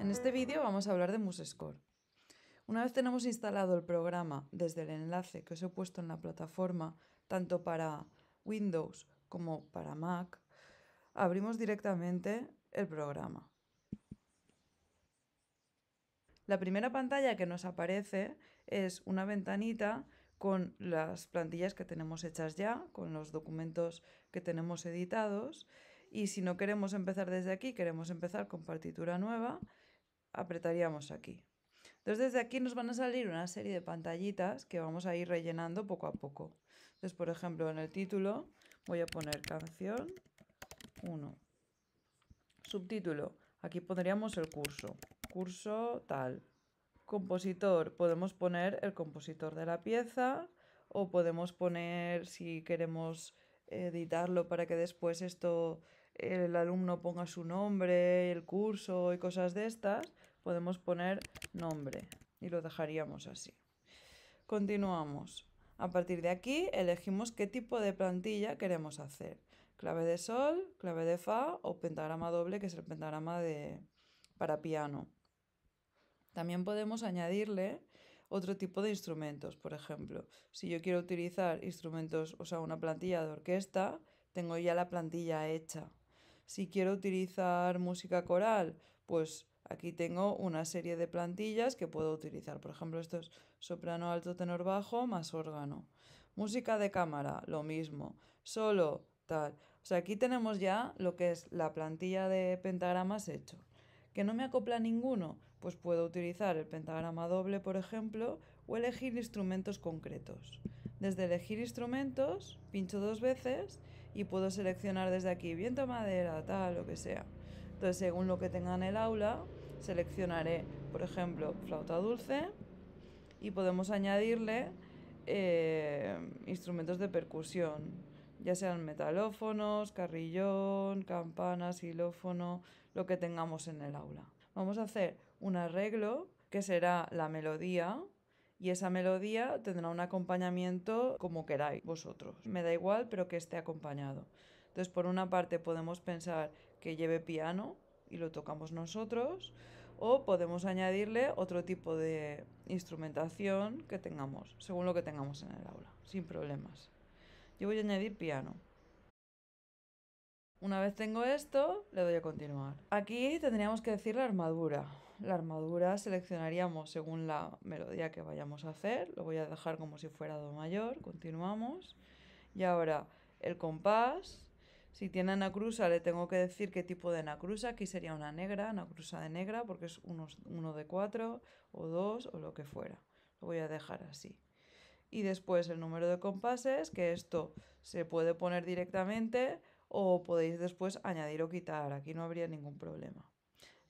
En este vídeo vamos a hablar de MuseScore. Una vez tenemos instalado el programa desde el enlace que os he puesto en la plataforma, tanto para Windows como para Mac, abrimos directamente el programa. La primera pantalla que nos aparece es una ventanita con las plantillas que tenemos hechas ya, con los documentos que tenemos editados. Y si no queremos empezar desde aquí, queremos empezar con partitura nueva, apretaríamos aquí. Entonces desde aquí nos van a salir una serie de pantallitas que vamos a ir rellenando poco a poco. Entonces, por ejemplo, en el título voy a poner canción 1. Subtítulo. Aquí pondríamos el curso. Curso tal. Compositor, podemos poner el compositor de la pieza o podemos poner si queremos editarlo para que después esto el alumno ponga su nombre, el curso y cosas de estas, podemos poner nombre y lo dejaríamos así. Continuamos. A partir de aquí elegimos qué tipo de plantilla queremos hacer. Clave de sol, clave de fa o pentagrama doble, que es el pentagrama de, para piano. También podemos añadirle otro tipo de instrumentos, por ejemplo, si yo quiero utilizar instrumentos, o sea, una plantilla de orquesta, tengo ya la plantilla hecha. Si quiero utilizar música coral, pues aquí tengo una serie de plantillas que puedo utilizar. Por ejemplo, esto es soprano, alto, tenor, bajo, más órgano. Música de cámara, lo mismo. Solo, tal. O sea, aquí tenemos ya lo que es la plantilla de pentagramas hecho. ¿Que no me acopla ninguno? Pues puedo utilizar el pentagrama doble, por ejemplo, o elegir instrumentos concretos. Desde elegir instrumentos, pincho dos veces y puedo seleccionar desde aquí viento, madera, tal, lo que sea. Entonces, según lo que tenga en el aula, seleccionaré, por ejemplo, flauta dulce y podemos añadirle eh, instrumentos de percusión, ya sean metalófonos, carrillón, campana, xilófono, lo que tengamos en el aula. Vamos a hacer un arreglo que será la melodía y esa melodía tendrá un acompañamiento como queráis vosotros. Mm. Me da igual, pero que esté acompañado. Entonces, por una parte podemos pensar que lleve piano y lo tocamos nosotros, o podemos añadirle otro tipo de instrumentación que tengamos, según lo que tengamos en el aula, sin problemas. Yo voy a añadir piano. Una vez tengo esto, le doy a continuar. Aquí tendríamos que decir la armadura. La armadura seleccionaríamos según la melodía que vayamos a hacer. Lo voy a dejar como si fuera Do mayor. Continuamos. Y ahora el compás. Si tiene anacrusa, le tengo que decir qué tipo de anacrusa. Aquí sería una negra, anacrusa de negra, porque es uno, uno de cuatro o dos o lo que fuera. Lo voy a dejar así. Y después el número de compases, que esto se puede poner directamente o podéis después añadir o quitar, aquí no habría ningún problema.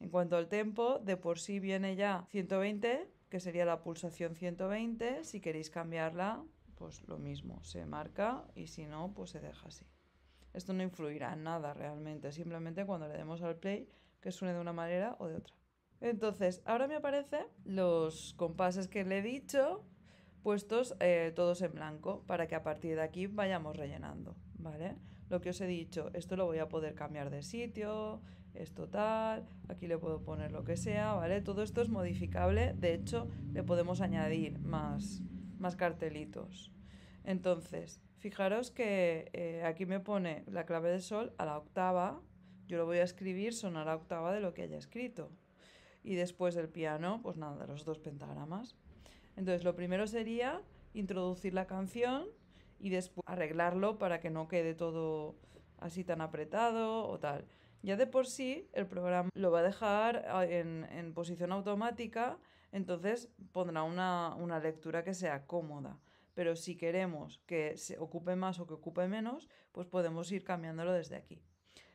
En cuanto al tempo, de por sí viene ya 120, que sería la pulsación 120, si queréis cambiarla, pues lo mismo, se marca y si no, pues se deja así. Esto no influirá en nada realmente, simplemente cuando le demos al play que suene de una manera o de otra. Entonces, ahora me aparecen los compases que le he dicho, puestos eh, todos en blanco, para que a partir de aquí vayamos rellenando, ¿vale? lo que os he dicho, esto lo voy a poder cambiar de sitio, esto tal, aquí le puedo poner lo que sea, ¿vale? Todo esto es modificable, de hecho le podemos añadir más, cartelitos. Entonces, fijaros que eh, aquí me pone la clave de sol a la octava, yo lo voy a escribir, sonará octava de lo que haya escrito. Y después del piano, pues nada, los dos pentagramas. Entonces, lo primero sería introducir la canción y después arreglarlo para que no quede todo así tan apretado o tal. Ya de por sí el programa lo va a dejar ah, en, posición automática, entonces pondrá una, una, lectura que sea cómoda. Pero si queremos que se ocupe más o que ocupe menos, pues podemos ir cambiándolo desde aquí.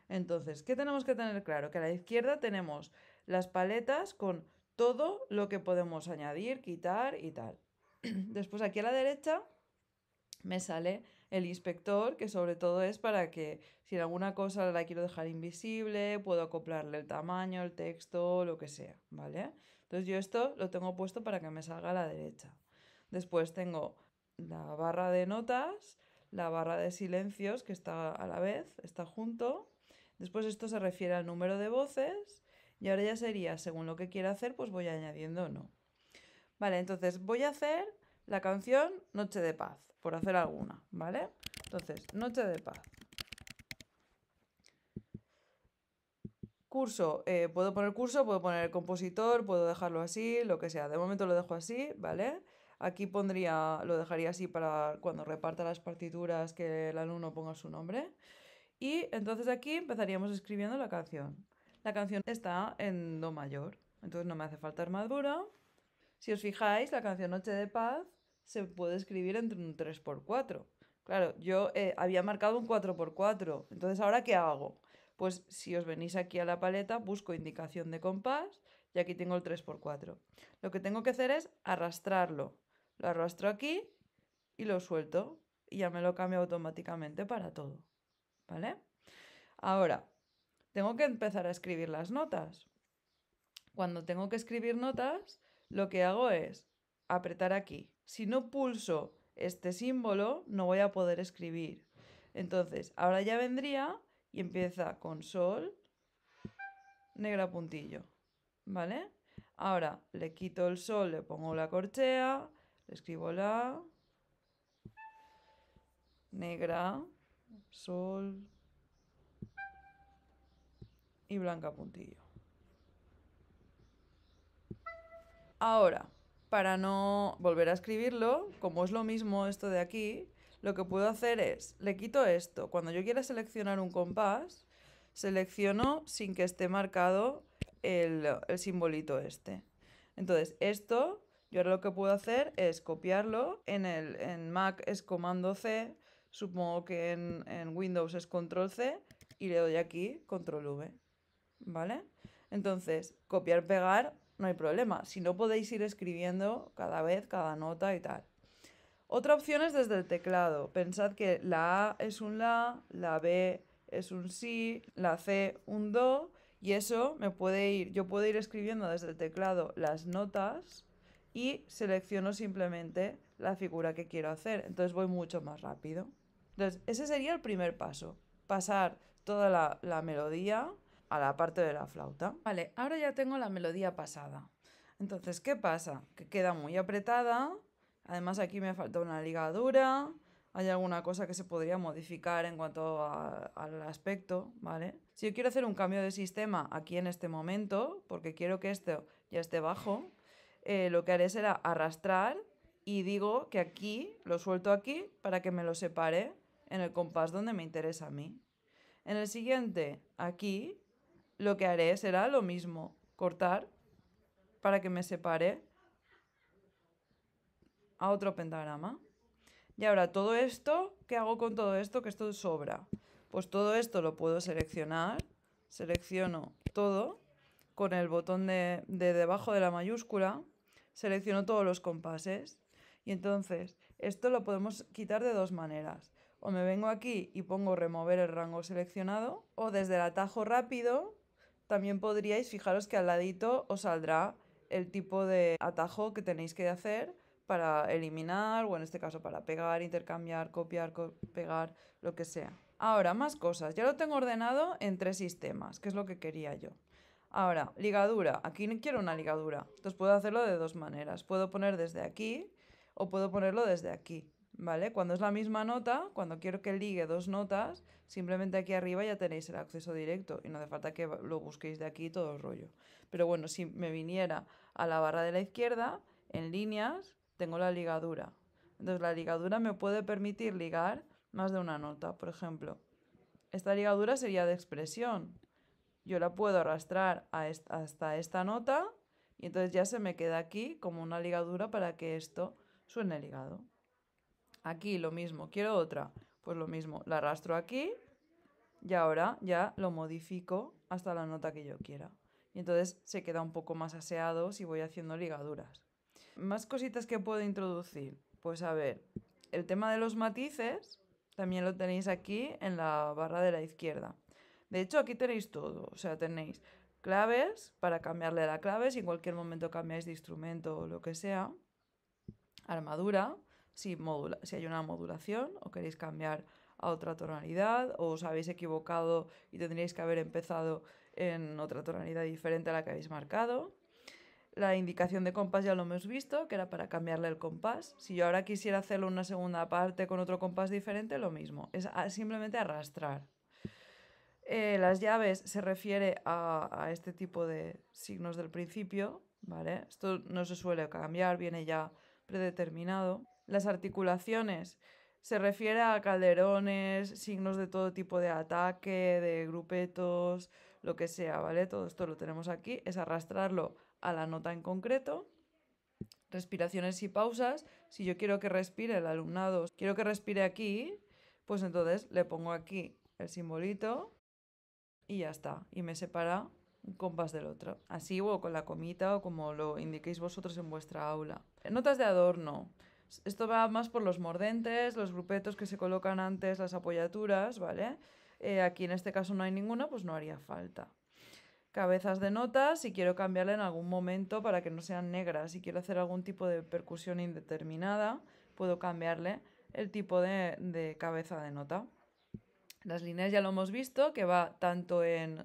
Entonces, ¿qué tenemos que tener claro? Que a la izquierda tenemos las paletas con todo lo que podemos añadir, quitar y tal. Después aquí a la derecha me sale el inspector, que sobre todo es para que si en alguna cosa la quiero dejar invisible, puedo acoplarle el tamaño, el texto, lo que sea, ¿vale? Entonces yo esto lo tengo puesto para que me salga a la derecha. Después tengo la barra de notas, la barra de silencios, que está a la vez, está junto. Después esto se refiere al número de voces y ahora ya sería, según lo que quiera hacer, pues voy añadiendo o no. Vale, entonces voy a hacer la canción Noche de Paz por hacer alguna, ¿vale? Entonces, Noche de Paz. Curso, eh, puedo poner curso, puedo poner el compositor, puedo dejarlo así, lo que sea. De momento lo dejo así, ¿vale? Aquí pondría, lo dejaría así para cuando reparta las partituras que el alumno ponga su nombre. Y entonces aquí empezaríamos escribiendo la canción. La canción está en Do mayor, entonces no me hace falta armadura. Si os fijáis, la canción Noche de Paz se puede escribir entre un 3x4. Claro, yo eh, había marcado un 4x4, entonces ahora ¿qué hago? Pues si os venís aquí a la paleta, busco indicación de compás y aquí tengo el 3x4. Lo que tengo que hacer es arrastrarlo. Lo arrastro aquí y lo suelto y ya me lo cambia automáticamente para todo. ¿Vale? Ahora, tengo que empezar a escribir las notas. Cuando tengo que escribir notas, lo que hago es apretar aquí, si no pulso este símbolo, no voy a poder escribir. Entonces, ahora ya vendría y empieza con sol, negra puntillo, ¿vale? Ahora le quito el sol, le pongo la corchea, le escribo la, negra, sol y blanca puntillo. Ahora, para no volver a escribirlo, como es lo mismo esto de aquí, lo que puedo hacer es, le quito esto. Cuando yo quiera seleccionar un compás, selecciono sin que esté marcado el, simbolito este. Entonces, esto yo ahora lo que puedo hacer es copiarlo. En, Mac es comando C, supongo que en, en, Windows es control C y le doy aquí control V. ¿Vale? Entonces, copiar, pegar no hay problema. Si no podéis ir escribiendo cada vez, cada nota y tal. Otra opción es desde el teclado. Pensad que la A es un la, la B es un si, la C un do y eso me puede ir, yo puedo ir escribiendo desde el teclado las notas y selecciono simplemente la figura que quiero hacer. Entonces voy mucho más rápido. Entonces, ese sería el primer paso, pasar toda la, la melodía a la parte de la flauta. Vale, ahora ya tengo la melodía pasada. Entonces, ¿qué pasa? Que queda muy apretada. Además, aquí me ha falta una ligadura. Hay alguna cosa que se podría modificar en cuanto al aspecto, ¿vale? Si yo quiero hacer un cambio de sistema aquí en este momento, porque quiero que esto ya esté bajo, eh, lo que haré será arrastrar y digo que aquí, lo suelto aquí para que me lo separe en el compás donde me interesa a mí. En el siguiente, aquí, lo que haré será lo mismo, cortar para que me separe a otro pentagrama. Y ahora todo esto, ¿qué hago con todo esto? Que esto sobra. Pues todo esto lo puedo seleccionar, selecciono todo con el botón de, de debajo de la mayúscula, selecciono todos los compases y entonces esto lo podemos quitar de dos maneras. O me vengo aquí y pongo remover el rango seleccionado o desde el atajo rápido también podríais fijaros que al ladito os saldrá el tipo de atajo que tenéis que hacer para eliminar o en este caso para pegar, intercambiar, copiar, pegar, lo que sea. Ahora, más cosas. Ya lo tengo ordenado en tres sistemas, que es lo que quería yo. Ahora, ligadura. Aquí no quiero una ligadura. Entonces puedo hacerlo de dos maneras. Puedo poner desde aquí o puedo ponerlo desde aquí. ¿vale? Cuando es la misma nota, cuando quiero que ligue dos notas, simplemente aquí arriba ya tenéis el acceso directo y no hace falta que lo busquéis de aquí todo el rollo. Pero bueno, si me viniera a la barra de la izquierda, en líneas, tengo la ligadura. Entonces la ligadura me puede permitir ligar más de una nota, por ejemplo. Esta ligadura sería de expresión. Yo la puedo arrastrar hasta esta nota y entonces ya se me queda aquí como una ligadura para que esto suene ligado. Aquí lo mismo, quiero otra. Pues lo mismo, la arrastro aquí y ahora ya lo modifico hasta la nota que yo quiera. Y entonces se queda un poco más aseado si voy haciendo ligaduras. Más cositas que puedo introducir. Pues a ver, el tema de los matices también lo tenéis aquí en la barra de la izquierda. De hecho, aquí tenéis todo. O sea, tenéis claves para cambiarle la clave si en cualquier momento cambiáis de instrumento o lo que sea. Armadura, si, si hay una modulación o queréis cambiar a otra tonalidad o os habéis equivocado y tendríais que haber empezado en otra tonalidad diferente a la que habéis marcado. La indicación de compás ya lo hemos visto, que era para cambiarle el compás. Si yo ahora quisiera hacerlo una segunda parte con otro compás diferente, lo mismo. Es simplemente arrastrar. Eh, las llaves se refiere a, a, este tipo de signos del principio, ¿vale? Esto no se suele cambiar, viene ya predeterminado. Las articulaciones. Se refiere a calderones, signos de todo tipo de ataque, de grupetos, lo que sea, ¿vale? Todo esto lo tenemos aquí, es arrastrarlo a la nota en concreto. Respiraciones y pausas. Si yo quiero que respire el alumnado, quiero que respire aquí, pues entonces le pongo aquí el simbolito y ya está. Y me separa un compás del otro. Así o con la comita o como lo indiquéis vosotros en vuestra aula. Notas de adorno. Esto va más por los mordentes, los grupetos que se colocan antes las apoyaturas, ¿vale? Eh, aquí en este caso no hay ninguna, pues no haría falta. Cabezas de notas, si quiero cambiarla en algún momento para que no sean negras, si quiero hacer algún tipo de percusión indeterminada, puedo cambiarle el tipo de, cabeza de nota. Las líneas ya lo hemos visto, que va tanto en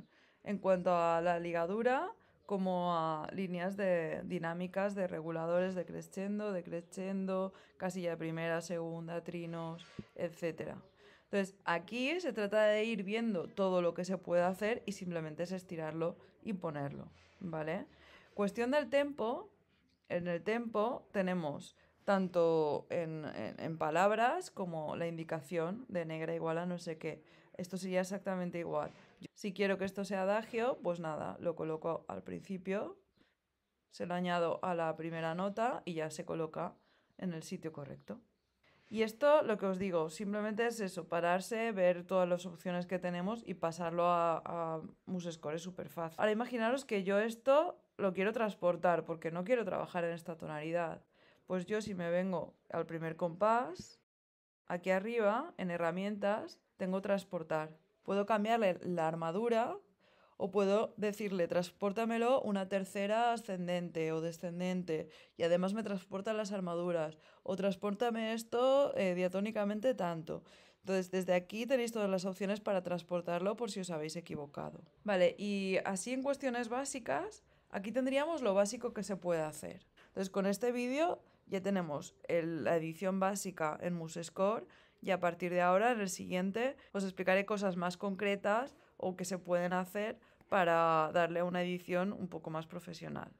cuanto a la ligadura, como a líneas de dinámicas de reguladores de crescendo, de crescendo, casilla primera, segunda, trinos, etc. Entonces, aquí se trata de ir viendo todo lo que se puede hacer y simplemente es estirarlo y ponerlo, ¿vale? Cuestión del tempo, en el tempo tenemos tanto en palabras como la indicación de negra igual a no sé qué esto sería exactamente igual. Si quiero que esto sea adagio, pues nada, lo coloco al principio, se lo añado a la primera nota y ya se coloca en el sitio correcto. Y esto, lo que os digo, simplemente es eso, pararse, ver todas las opciones que tenemos y pasarlo a, MuseScore es súper fácil. Ahora imaginaros que yo esto lo quiero transportar porque no quiero trabajar en esta tonalidad. Pues yo si me vengo al primer compás, aquí arriba, en herramientas, tengo transportar. Puedo cambiarle la armadura o puedo decirle transportamelo una tercera ascendente o descendente y además me transporta las armaduras o transportame esto eh, diatónicamente tanto. Entonces, desde aquí tenéis todas las opciones para transportarlo por si os habéis equivocado. Vale, y así en cuestiones básicas, aquí tendríamos lo básico que se puede hacer. Entonces, con este vídeo ya tenemos la edición básica en MuseScore y a partir de ahora, en el siguiente, os explicaré cosas más concretas o que se pueden hacer para darle una edición un poco más profesional.